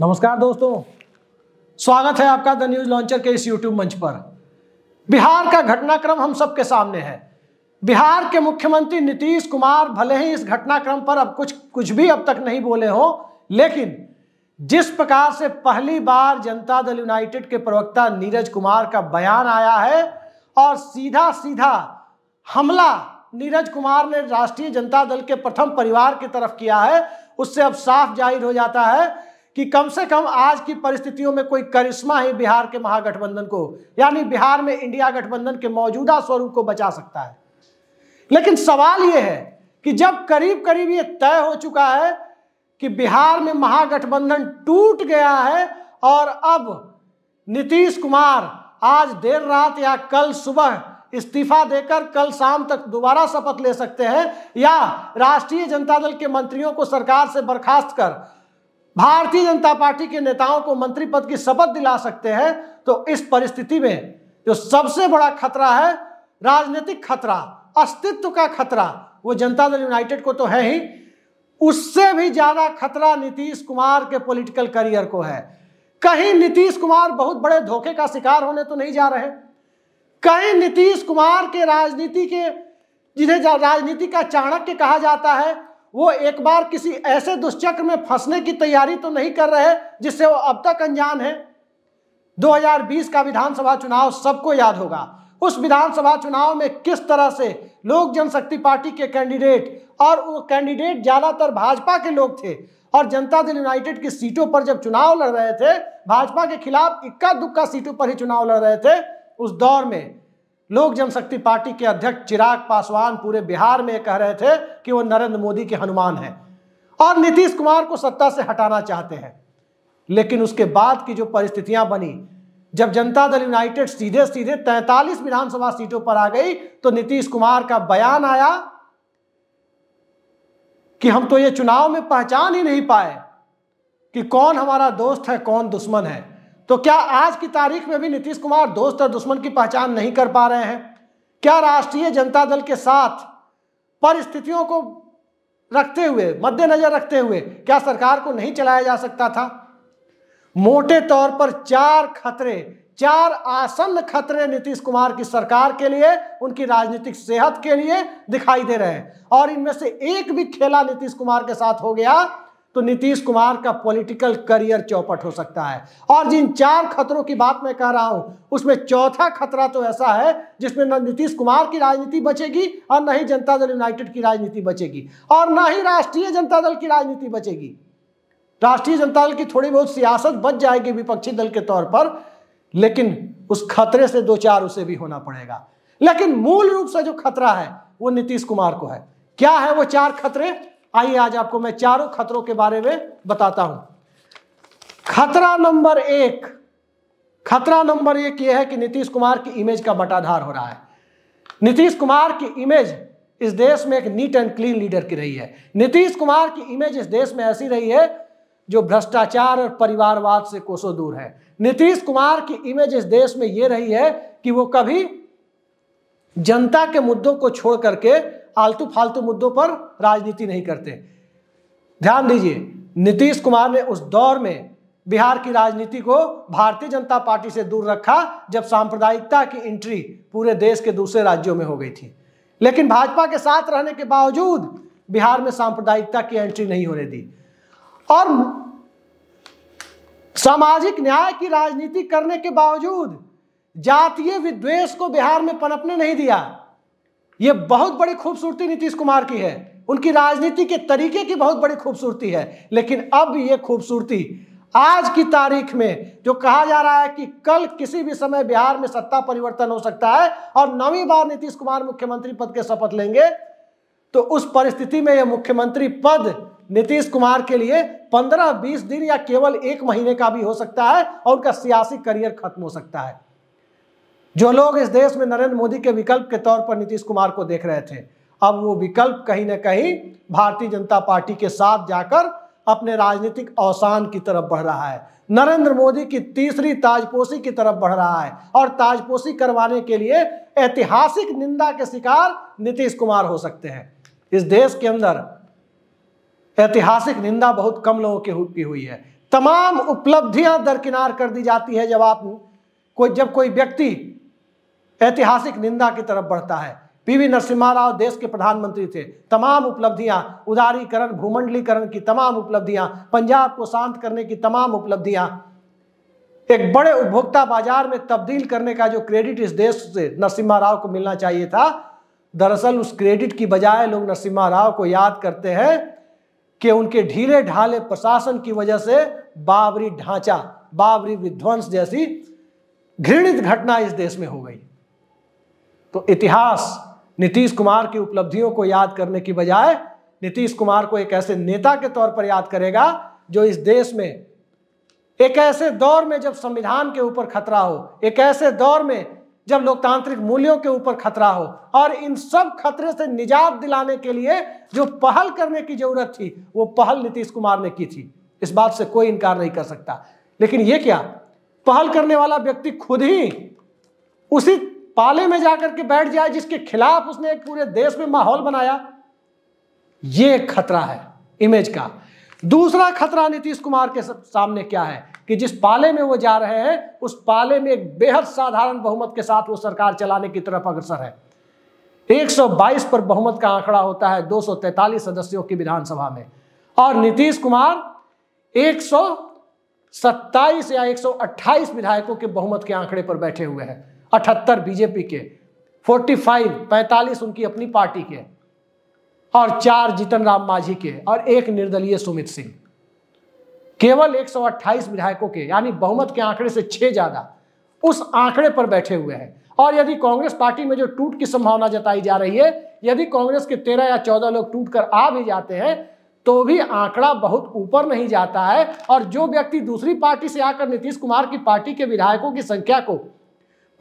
नमस्कार दोस्तों स्वागत है आपका द न्यूज लॉन्चर के इस यूट्यूब मंच पर बिहार का घटनाक्रम हम सबके सामने है बिहार के मुख्यमंत्री नीतीश कुमार भले ही इस घटनाक्रम पर अब कुछ कुछ भी अब तक नहीं बोले हो लेकिन जिस प्रकार से पहली बार जनता दल यूनाइटेड के प्रवक्ता नीरज कुमार का बयान आया है और सीधा सीधा हमला नीरज कुमार ने राष्ट्रीय जनता दल के प्रथम परिवार की तरफ किया है उससे अब साफ जाहिर हो जाता है कि कम से कम आज की परिस्थितियों में कोई करिश्मा ही बिहार के महागठबंधन को यानी बिहार में इंडिया गठबंधन के मौजूदा स्वरूप को बचा सकता है लेकिन सवाल यह है कि जब करीब करीब ये तय हो चुका है कि बिहार में महागठबंधन टूट गया है और अब नीतीश कुमार आज देर रात या कल सुबह इस्तीफा देकर कल शाम तक दोबारा शपथ ले सकते हैं या राष्ट्रीय जनता दल के मंत्रियों को सरकार से बर्खास्त कर भारतीय जनता पार्टी के नेताओं को मंत्री पद की शपथ दिला सकते हैं तो इस परिस्थिति में जो सबसे बड़ा खतरा है राजनीतिक खतरा अस्तित्व का खतरा वो जनता दल यूनाइटेड को तो है ही उससे भी ज्यादा खतरा नीतीश कुमार के पॉलिटिकल करियर को है कहीं नीतीश कुमार बहुत बड़े धोखे का शिकार होने तो नहीं जा रहे कहीं नीतीश कुमार के राजनीति के जिन्हें राजनीति का चाणक्य कहा जाता है वो एक बार किसी ऐसे दुष्चक्र में फंसने की तैयारी तो नहीं कर रहे जिससे वो अब तक अनजान है 2020 का विधानसभा चुनाव सबको याद होगा उस विधानसभा चुनाव में किस तरह से लोक जनशक्ति पार्टी के कैंडिडेट और वो कैंडिडेट ज़्यादातर भाजपा के लोग थे और जनता दल यूनाइटेड की सीटों पर जब चुनाव लड़ रहे थे भाजपा के खिलाफ इक्का दुक्का सीटों पर ही चुनाव लड़ रहे थे उस दौर में लोक जनशक्ति पार्टी के अध्यक्ष चिराग पासवान पूरे बिहार में कह रहे थे कि वो नरेंद्र मोदी के हनुमान हैं और नीतीश कुमार को सत्ता से हटाना चाहते हैं लेकिन उसके बाद की जो परिस्थितियां बनी जब जनता दल यूनाइटेड सीधे सीधे 43 विधानसभा सीटों पर आ गई तो नीतीश कुमार का बयान आया कि हम तो ये चुनाव में पहचान ही नहीं पाए कि कौन हमारा दोस्त है कौन दुश्मन है तो क्या आज की तारीख में भी नीतीश कुमार दोस्त और दुश्मन की पहचान नहीं कर पा रहे हैं क्या राष्ट्रीय जनता दल के साथ परिस्थितियों को रखते हुए मद्देनजर रखते हुए क्या सरकार को नहीं चलाया जा सकता था मोटे तौर पर चार खतरे चार आसन्न खतरे नीतीश कुमार की सरकार के लिए उनकी राजनीतिक सेहत के लिए दिखाई दे रहे हैं और इनमें से एक भी खेला नीतीश कुमार के साथ हो गया तो नीतीश कुमार का पॉलिटिकल करियर चौपट हो सकता है और जिन चार खतरों की बात मैं कह रहा हूं उसमें चौथा खतरा तो ऐसा है जिसमें न नीतीश कुमार की राजनीति बचेगी और न ही जनता दल यूनाइटेड की राजनीति बचेगी और न ही राष्ट्रीय जनता दल की राजनीति बचेगी राष्ट्रीय जनता दल की थोड़ी बहुत सियासत बच जाएगी विपक्षी दल के तौर पर लेकिन उस खतरे से दो चार उसे भी होना पड़ेगा लेकिन मूल रूप से जो खतरा है वो नीतीश कुमार को है क्या है वो चार खतरे आइए आज आपको मैं चारों खतरों के बारे में बताता हूं खतरा नंबर एक खतरा नंबर एक यह है कि नीतीश कुमार की इमेज का बटाधार हो रहा है नीतीश कुमार की इमेज इस देश में एक नीट एंड क्लीन लीडर की रही है नीतीश कुमार की इमेज इस देश में ऐसी रही है जो भ्रष्टाचार और परिवारवाद से कोसों दूर है नीतीश कुमार की इमेज इस देश में यह रही है कि वो कभी जनता के मुद्दों को छोड़ करके आलतू फालतू मुद्दों पर राजनीति नहीं करते ध्यान दीजिए नीतीश कुमार ने उस दौर में बिहार की राजनीति को भारतीय जनता पार्टी से दूर रखा जब सांप्रदायिकता की एंट्री पूरे देश के दूसरे राज्यों में हो गई थी लेकिन भाजपा के साथ रहने के बावजूद बिहार में सांप्रदायिकता की एंट्री नहीं होने दी और सामाजिक न्याय की राजनीति करने के बावजूद जातीय विद्वेष को बिहार में पनपने नहीं दिया ये बहुत बड़ी खूबसूरती नीतीश कुमार की है उनकी राजनीति के तरीके की बहुत बड़ी खूबसूरती है लेकिन अब ये खूबसूरती आज की तारीख में जो कहा जा रहा है कि कल किसी भी समय बिहार में सत्ता परिवर्तन हो सकता है और नवी बार नीतीश कुमार मुख्यमंत्री पद के शपथ लेंगे तो उस परिस्थिति में यह मुख्यमंत्री पद नीतीश कुमार के लिए 15-20 दिन या केवल एक महीने का भी हो सकता है और उनका सियासी करियर खत्म हो सकता है जो लोग इस देश में नरेंद्र मोदी के विकल्प के तौर पर नीतीश कुमार को देख रहे थे अब वो विकल्प कहीं ना कहीं भारतीय जनता पार्टी के साथ जाकर अपने राजनीतिक अवसान की तरफ बढ़ रहा है नरेंद्र मोदी की तीसरी ताजपोशी की तरफ बढ़ रहा है और ताजपोशी करवाने के लिए ऐतिहासिक निंदा के शिकार नीतीश कुमार हो सकते हैं इस देश के अंदर ऐतिहासिक निंदा बहुत कम लोगों की हुई है तमाम उपलब्धियां दरकिनार कर दी जाती है जब आप कोई जब कोई व्यक्ति ऐतिहासिक निंदा की तरफ बढ़ता है पीवी नरसिम्हा राव देश के प्रधानमंत्री थे तमाम उपलब्धियां उदारीकरण भूमंडलीकरण की तमाम उपलब्धियां पंजाब को शांत करने की तमाम उपलब्धियां एक बड़े उपभोक्ता बाजार में तब्दील करने का जो क्रेडिट इस देश से नरसिम्हा राव को मिलना चाहिए था दरअसल उस क्रेडिट की बजाय लोग नरसिम्हा राव को याद करते हैं कि उनके ढीले ढाले प्रशासन की वजह से बाबरी ढांचा बाबरी विध्वंस जैसी घृणित घटना इस देश में हो गई तो इतिहास नीतीश कुमार की उपलब्धियों को याद करने की बजाय नीतीश कुमार को एक ऐसे नेता के तौर पर याद करेगा जो इस देश में एक ऐसे दौर में जब संविधान के ऊपर खतरा हो एक ऐसे दौर में जब लोकतांत्रिक मूल्यों के ऊपर खतरा हो और इन सब खतरे से निजात दिलाने के लिए जो पहल करने की जरूरत थी वो पहल नीतीश कुमार ने की थी इस बात से कोई इनकार नहीं कर सकता लेकिन ये क्या पहल करने वाला व्यक्ति खुद ही उसी पाले में जाकर के बैठ जाए जिसके खिलाफ उसने एक पूरे देश में माहौल बनाया ये खतरा है इमेज का दूसरा खतरा नीतीश कुमार के सामने क्या है कि जिस पाले में वो जा रहे हैं उस पाले में एक बेहद साधारण बहुमत के साथ वो सरकार चलाने की तरफ अग्रसर है 122 पर बहुमत का आंकड़ा होता है 243 सदस्यों की विधानसभा में और नीतीश कुमार 127 या 128 विधायकों के बहुमत के आंकड़े पर बैठे हुए हैं अठहत्तर बीजेपी के 45 45 उनकी अपनी पार्टी के और चार जीतन राम मांझी के और एक निर्दलीय सुमित सिंह केवल 128 विधायकों के यानी बहुमत के आंकड़े से छह ज्यादा उस आंकड़े पर बैठे हुए हैं और यदि कांग्रेस पार्टी में जो टूट की संभावना जताई जा रही है यदि कांग्रेस के तेरह या चौदह लोग टूट कर आ भी जाते हैं तो भी आंकड़ा बहुत ऊपर नहीं जाता है और जो व्यक्ति दूसरी पार्टी से आकर नीतीश कुमार की पार्टी के विधायकों की संख्या को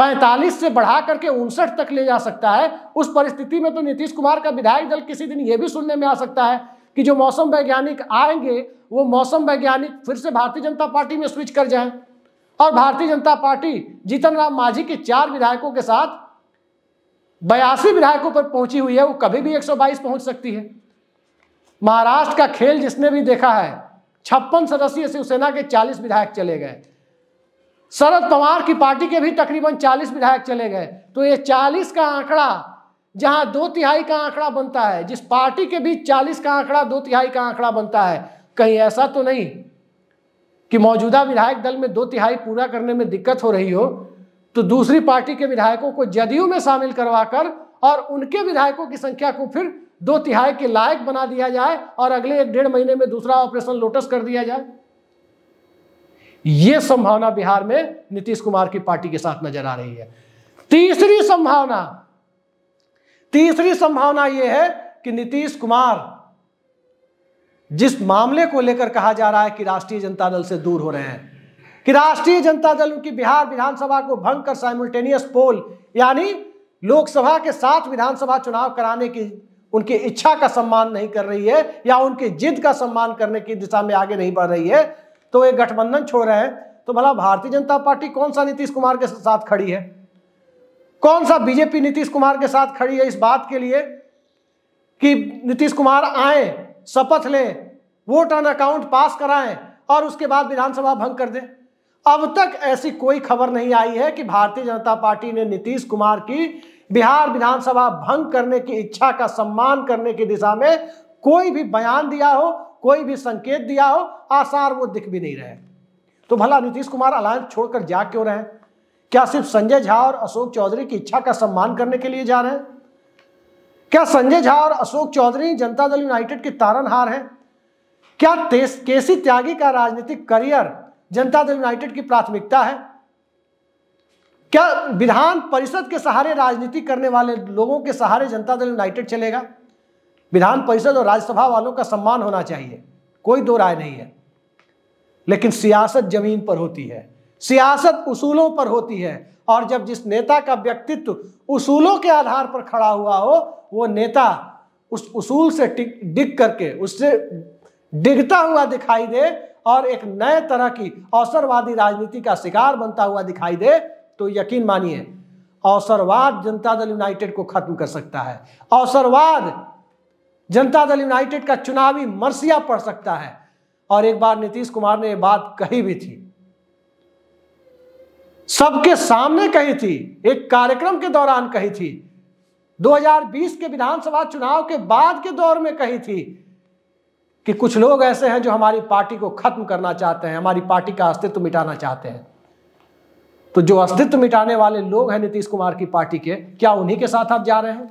45 से बढ़ा करके उनसठ तक ले जा सकता है उस परिस्थिति में तो नीतीश कुमार का विधायक दल किसी दिन यह भी सुनने में आ सकता है कि जो मौसम वैज्ञानिक आएंगे वो मौसम वैज्ञानिक फिर से भारतीय जनता पार्टी में स्विच कर जाएं और भारतीय जनता पार्टी जीतन राम मांझी के चार विधायकों के साथ बयासी विधायकों पर पहुंची हुई है वो कभी भी 122 पहुंच सकती है महाराष्ट्र का खेल जिसने भी देखा है छप्पन सदस्यीय शिवसेना के 40 विधायक चले गए शरद पवार की पार्टी के भी तकरीबन 40 विधायक चले गए तो ये 40 का आंकड़ा जहां दो तिहाई का आंकड़ा बनता है जिस पार्टी के भी 40 का आंकड़ा दो तिहाई का आंकड़ा बनता है कहीं ऐसा तो नहीं कि मौजूदा विधायक दल में दो तिहाई पूरा करने में दिक्कत हो रही हो तो दूसरी पार्टी के विधायकों को जदयू में शामिल करवाकर और उनके विधायकों की संख्या को फिर दो तिहाई के लायक बना दिया जाए और अगले एक डेढ़ महीने में दूसरा ऑपरेशन लोटस कर दिया जाए यह संभावना बिहार में नीतीश कुमार की पार्टी के साथ नजर आ रही है तीसरी संभावना तीसरी संभावना यह है कि नीतीश कुमार जिस मामले को लेकर कहा जा रहा है कि राष्ट्रीय जनता दल से दूर हो रहे हैं कि राष्ट्रीय जनता दल उनकी बिहार विधानसभा को भंग कर साइमल्टेनियस पोल यानी लोकसभा के साथ विधानसभा चुनाव कराने की उनकी इच्छा का सम्मान नहीं कर रही है या उनकी जिद का सम्मान करने की दिशा में आगे नहीं बढ़ रही है तो ये गठबंधन छोड़ रहे हैं तो भला भारतीय जनता पार्टी कौन सा नीतीश कुमार के साथ खड़ी है कौन सा बीजेपी नीतीश कुमार के साथ खड़ी है इस बात के लिए कि नीतीश कुमार आए शपथ लें वोट ऑन अकाउंट पास कराएं और उसके बाद विधानसभा भंग कर दें अब तक ऐसी कोई खबर नहीं आई है कि भारतीय जनता पार्टी ने नीतीश कुमार की बिहार विधानसभा भंग करने की इच्छा का सम्मान करने की दिशा में कोई भी बयान दिया हो कोई भी संकेत दिया हो आसार वो दिख भी नहीं रहे तो भला नीतीश कुमार अलायंस छोड़कर जा क्यों रहे क्या सिर्फ संजय झा और अशोक चौधरी की इच्छा का सम्मान करने के लिए जा रहे हैं क्या संजय झा और अशोक चौधरी जनता दल यूनाइटेड के तारनहार हैं क्या केसी त्यागी का राजनीतिक करियर जनता दल यूनाइटेड की प्राथमिकता है क्या विधान परिषद के सहारे राजनीति करने वाले लोगों के सहारे जनता दल यूनाइटेड चलेगा विधान परिषद और राज्यसभा वालों का सम्मान होना चाहिए कोई दो राय नहीं है लेकिन सियासत जमीन पर होती है सियासत उसूलों पर होती है और जब जिस नेता का व्यक्तित्व उसूलों के आधार पर खड़ा हुआ हो वो नेता उस उसूल से डिग करके उससे डिगता हुआ दिखाई दे और एक नए तरह की अवसरवादी राजनीति का शिकार बनता हुआ दिखाई दे तो यकीन मानिए अवसरवाद जनता दल यूनाइटेड को खत्म कर सकता है अवसरवाद जनता दल यूनाइटेड का चुनावी मरसिया पड़ सकता है और एक बार नीतीश कुमार ने यह बात कही भी थी सबके सामने कही थी एक कार्यक्रम के दौरान कही थी 2020 के विधानसभा चुनाव के बाद के दौर में कही थी कि कुछ लोग ऐसे हैं जो हमारी पार्टी को खत्म करना चाहते हैं हमारी पार्टी का अस्तित्व मिटाना चाहते हैं तो जो अस्तित्व मिटाने वाले लोग हैं नीतीश कुमार की पार्टी के क्या उन्हीं के साथ आप जा रहे हैं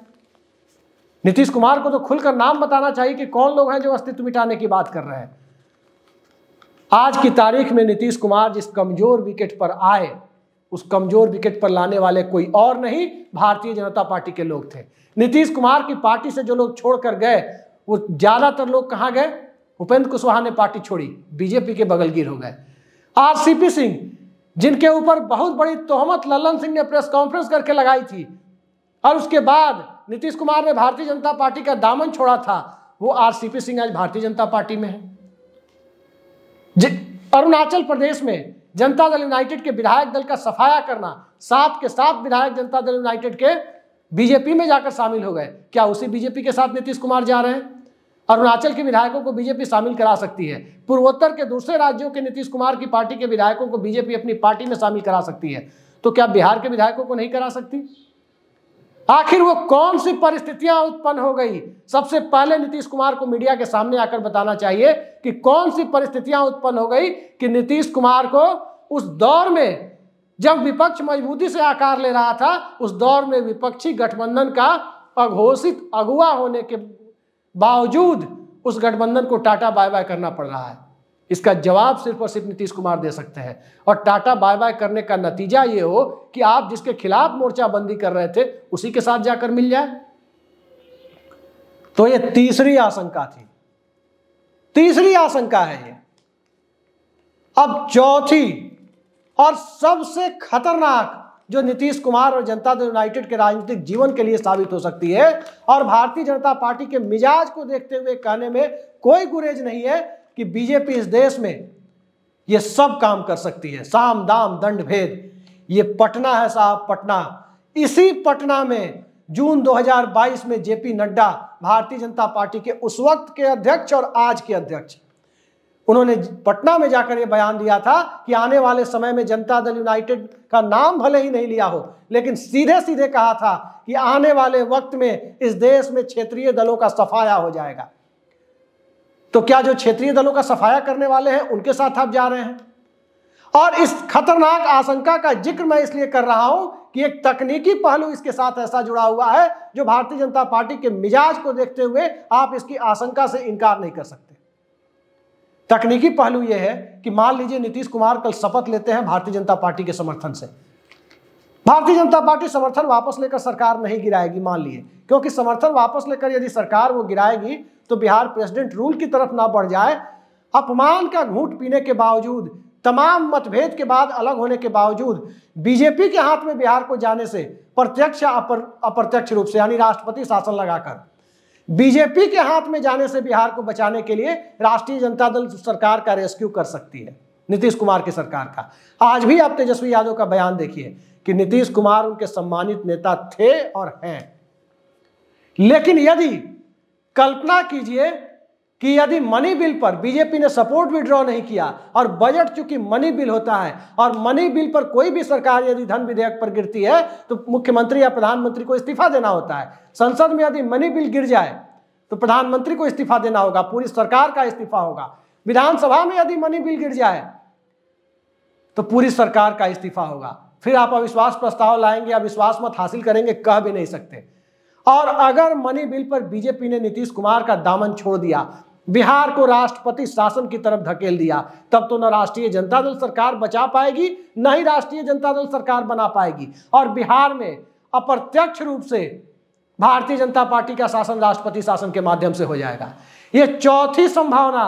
नीतीश कुमार को तो खुलकर नाम बताना चाहिए कि कौन लोग हैं जो अस्तित्व मिटाने की बात कर रहे हैं आज की तारीख में नीतीश कुमार जिस कमजोर विकेट पर आए उस कमजोर विकेट पर लाने वाले कोई और नहीं भारतीय जनता पार्टी के लोग थे नीतीश कुमार की पार्टी से जो लोग छोड़कर गए वो ज्यादातर लोग कहाँ गए उपेंद्र कुशवाहा ने पार्टी छोड़ी बीजेपी के बगलगीर हो गए आरसीपी सिंह जिनके ऊपर बहुत बड़ी तोहमत ललन सिंह ने प्रेस कॉन्फ्रेंस करके लगाई थी और उसके बाद नीतीश कुमार ने भारतीय जनता पार्टी का दामन छोड़ा था वो आरसीपी सिंह आज भारतीय जनता पार्टी में है अरुणाचल प्रदेश में जनता दल यूनाइटेड के विधायक दल का सफाया करना साथ के साथ विधायक जनता दल यूनाइटेड के बीजेपी में जाकर शामिल हो गए क्या उसी बीजेपी के साथ नीतीश कुमार जा रहे हैं अरुणाचल के विधायकों को बीजेपी शामिल करा सकती है पूर्वोत्तर के दूसरे राज्यों के नीतीश कुमार की पार्टी के विधायकों को बीजेपी अपनी पार्टी में शामिल करा सकती है तो क्या बिहार के विधायकों को नहीं करा सकती आखिर वो कौन सी परिस्थितियां उत्पन्न हो गई सबसे पहले नीतीश कुमार को मीडिया के सामने आकर बताना चाहिए कि कौन सी परिस्थितियां उत्पन्न हो गई कि नीतीश कुमार को उस दौर में जब विपक्ष मजबूती से आकार ले रहा था उस दौर में विपक्षी गठबंधन का अघोषित अगुआ होने के बावजूद उस गठबंधन को टाटा बाय बाय करना पड़ रहा है इसका जवाब सिर्फ और सिर्फ नीतीश कुमार दे सकते हैं और टाटा बाय बाय करने का नतीजा ये हो कि आप जिसके खिलाफ मोर्चाबंदी कर रहे थे उसी के साथ जाकर मिल जाए तो ये तीसरी आशंका थी तीसरी आशंका है ये अब चौथी और सबसे खतरनाक जो नीतीश कुमार और जनता दल यूनाइटेड के राजनीतिक जीवन के लिए साबित हो सकती है और भारतीय जनता पार्टी के मिजाज को देखते हुए कहने में कोई गुरेज नहीं है कि बीजेपी इस देश में ये सब काम कर सकती है साम दाम दंड भेद ये पटना है साहब पटना इसी पटना में जून 2022 में जेपी नड्डा भारतीय जनता पार्टी के उस वक्त के अध्यक्ष और आज के अध्यक्ष उन्होंने पटना में जाकर यह बयान दिया था कि आने वाले समय में जनता दल यूनाइटेड का नाम भले ही नहीं लिया हो लेकिन सीधे सीधे कहा था कि आने वाले वक्त में इस देश में क्षेत्रीय दलों का सफाया हो जाएगा तो क्या जो क्षेत्रीय दलों का सफाया करने वाले हैं उनके साथ आप जा रहे हैं और इस खतरनाक आशंका का जिक्र मैं इसलिए कर रहा हूं कि एक तकनीकी पहलू इसके साथ ऐसा जुड़ा हुआ है जो भारतीय जनता पार्टी के मिजाज को देखते हुए आप इसकी आशंका से इनकार नहीं कर सकते तकनीकी पहलू यह है कि मान लीजिए नीतीश कुमार कल शपथ लेते हैं भारतीय जनता पार्टी के समर्थन से भारतीय जनता पार्टी समर्थन वापस लेकर सरकार नहीं गिराएगी मान लीजिए क्योंकि समर्थन वापस लेकर यदि सरकार वो गिराएगी तो बिहार प्रेसिडेंट रूल की तरफ ना बढ़ जाए अपमान का घूट पीने के बावजूद तमाम मतभेद के बाद अलग होने के बावजूद बीजेपी के हाथ में बिहार को जाने से प्रत्यक्ष या अपर, अप्रत्यक्ष रूप से यानी राष्ट्रपति शासन लगाकर बीजेपी के हाथ में जाने से बिहार को बचाने के लिए राष्ट्रीय जनता दल सरकार का रेस्क्यू कर सकती है नीतीश कुमार की सरकार का आज भी आप तेजस्वी यादव का बयान देखिए कि नीतीश कुमार उनके सम्मानित नेता थे और हैं लेकिन यदि कल्पना कीजिए कि यदि मनी बिल पर बीजेपी ने सपोर्ट विड्रॉ नहीं किया और बजट चूंकि मनी बिल होता है और मनी बिल पर कोई भी सरकार यदि धन विधेयक पर गिरती है तो मुख्यमंत्री या प्रधानमंत्री को इस्तीफा देना होता है संसद में यदि मनी बिल गिर जाए तो प्रधानमंत्री को इस्तीफा देना होगा पूरी सरकार का इस्तीफा होगा विधानसभा में यदि मनी बिल गिर जाए तो पूरी सरकार का इस्तीफा होगा फिर आप अविश्वास प्रस्ताव लाएंगे अविश्वास मत हासिल करेंगे कह भी नहीं सकते और अगर मनी बिल पर बीजेपी ने नीतीश कुमार का दामन छोड़ दिया बिहार को राष्ट्रपति शासन की तरफ धकेल दिया तब तो न राष्ट्रीय जनता दल सरकार बचा पाएगी न ही राष्ट्रीय जनता दल सरकार बना पाएगी और बिहार में अप्रत्यक्ष रूप से भारतीय जनता पार्टी का शासन राष्ट्रपति शासन के माध्यम से हो जाएगा यह चौथी संभावना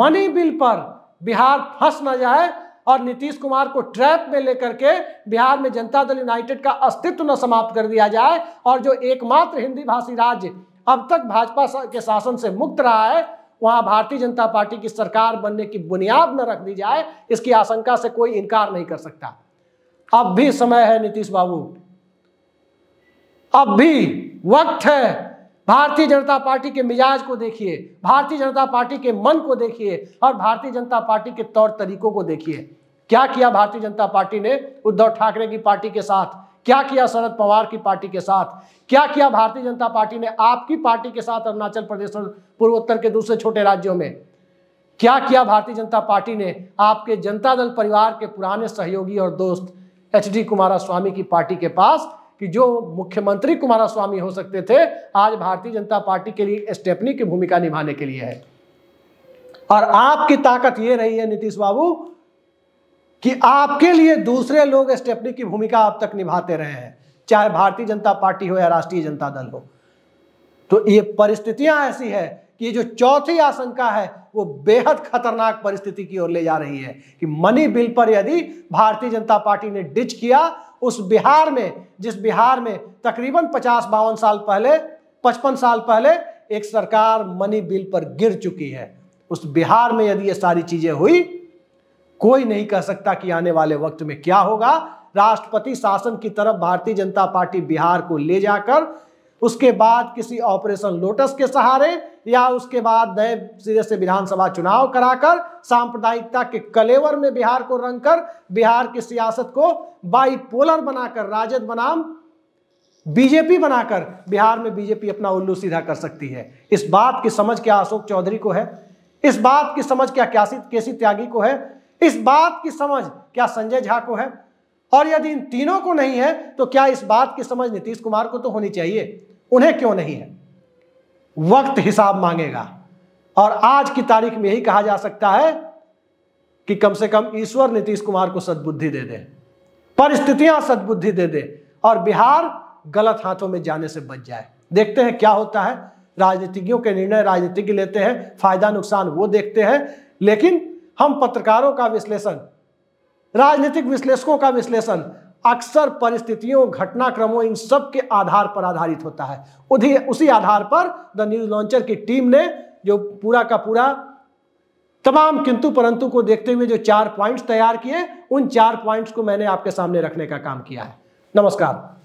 मनी बिल पर बिहार फंस न जाए और नीतीश कुमार को ट्रैप में लेकर के बिहार में जनता दल यूनाइटेड का अस्तित्व न समाप्त कर दिया जाए और जो एकमात्र हिंदी भाषी राज्य अब तक भाजपा के शासन से मुक्त रहा है वहां भारतीय जनता पार्टी की सरकार बनने की बुनियाद न रख दी जाए इसकी आशंका से कोई इनकार नहीं कर सकता अब भी समय है नीतीश बाबू अब भी वक्त है भारतीय जनता पार्टी के मिजाज को देखिए भारतीय जनता पार्टी के मन को देखिए और भारतीय जनता पार्टी के तौर तरीकों को देखिए क्या किया भारतीय जनता पार्टी ने उद्धव ठाकरे की पार्टी के साथ क्या किया शरद पवार की पार्टी के साथ क्या किया भारतीय जनता पार्टी ने आपकी पार्टी के साथ अरुणाचल प्रदेश और पूर्वोत्तर के दूसरे छोटे राज्यों में क्या किया भारतीय जनता पार्टी ने आपके जनता दल परिवार के पुराने सहयोगी और दोस्त एच डी कुमारा स्वामी की पार्टी के पास कि जो मुख्यमंत्री स्वामी हो सकते थे आज भारतीय जनता पार्टी के लिए स्टेपनी की भूमिका निभाने के लिए है और आपकी ताकत ये रही है नीतीश बाबू कि आपके लिए दूसरे लोग स्टेपनी की भूमिका अब तक निभाते रहे हैं चाहे भारतीय जनता पार्टी हो या राष्ट्रीय जनता दल हो तो ये परिस्थितियां ऐसी है कि जो चौथी आशंका है वो बेहद खतरनाक परिस्थिति की ओर ले जा रही है कि मनी बिल पर यदि भारतीय जनता पार्टी ने डिच किया उस बिहार में जिस बिहार में तकरीबन पचास बावन साल पहले पचपन साल पहले एक सरकार मनी बिल पर गिर चुकी है उस बिहार में यदि ये सारी चीजें हुई कोई नहीं कह सकता कि आने वाले वक्त में क्या होगा राष्ट्रपति शासन की तरफ भारतीय जनता पार्टी बिहार को ले जाकर उसके बाद किसी ऑपरेशन लोटस के सहारे या उसके बाद नए सिरे से विधानसभा चुनाव कराकर सांप्रदायिकता के कलेवर में बिहार को रंग कर बिहार की सियासत को बाईपोलर बनाकर राजद बनाम बीजेपी बनाकर बिहार में बीजेपी अपना उल्लू सीधा कर सकती है इस बात की समझ क्या अशोक चौधरी को है इस बात की समझ क्या केसी त्यागी को है इस बात की समझ क्या संजय झा को है और यदि इन तीनों को नहीं है तो क्या इस बात की समझ नीतीश कुमार को तो होनी चाहिए उन्हें क्यों नहीं है वक्त हिसाब मांगेगा और आज की तारीख में यही कहा जा सकता है कि कम से कम ईश्वर नीतीश कुमार को सद्बुद्धि दे दे परिस्थितियां सद्बुद्धि दे दे और बिहार गलत हाथों में जाने से बच जाए देखते हैं क्या होता है राजनीतिज्ञों के निर्णय राजनीतिज्ञ लेते हैं फायदा नुकसान वो देखते हैं लेकिन हम पत्रकारों का विश्लेषण राजनीतिक विश्लेषकों का विश्लेषण अक्सर परिस्थितियों घटनाक्रमों इन सब के आधार पर आधारित होता है उधी उसी आधार पर द न्यूज लॉन्चर की टीम ने जो पूरा का पूरा तमाम किंतु परंतु को देखते हुए जो चार पॉइंट्स तैयार किए उन चार पॉइंट्स को मैंने आपके सामने रखने का काम किया है नमस्कार